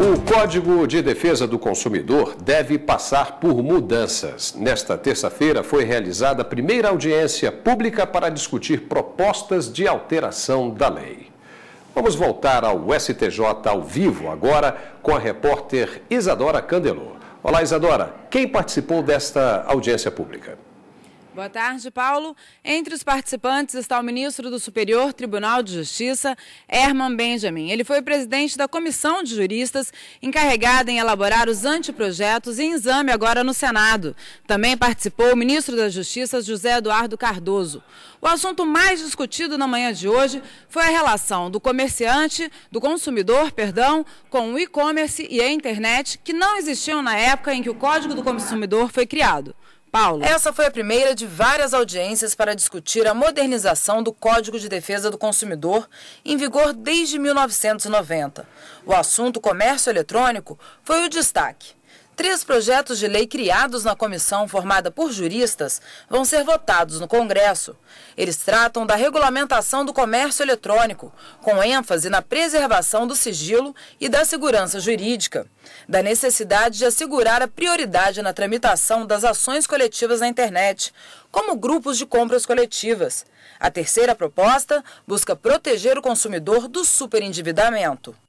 O Código de Defesa do Consumidor deve passar por mudanças. Nesta terça-feira foi realizada a primeira audiência pública para discutir propostas de alteração da lei. Vamos voltar ao STJ ao vivo agora com a repórter Isadora Candelô. Olá, Isadora. Quem participou desta audiência pública? Boa tarde, Paulo. Entre os participantes está o ministro do Superior Tribunal de Justiça, Herman Benjamin. Ele foi presidente da comissão de juristas encarregada em elaborar os anteprojetos em exame agora no Senado. Também participou o ministro da Justiça, José Eduardo Cardoso. O assunto mais discutido na manhã de hoje foi a relação do comerciante, do consumidor, perdão, com o e-commerce e a internet, que não existiam na época em que o Código do Consumidor foi criado. Paulo. Essa foi a primeira de várias audiências para discutir a modernização do Código de Defesa do Consumidor, em vigor desde 1990. O assunto comércio eletrônico foi o destaque. Três projetos de lei criados na comissão formada por juristas vão ser votados no Congresso. Eles tratam da regulamentação do comércio eletrônico, com ênfase na preservação do sigilo e da segurança jurídica, da necessidade de assegurar a prioridade na tramitação das ações coletivas na internet, como grupos de compras coletivas. A terceira proposta busca proteger o consumidor do superendividamento.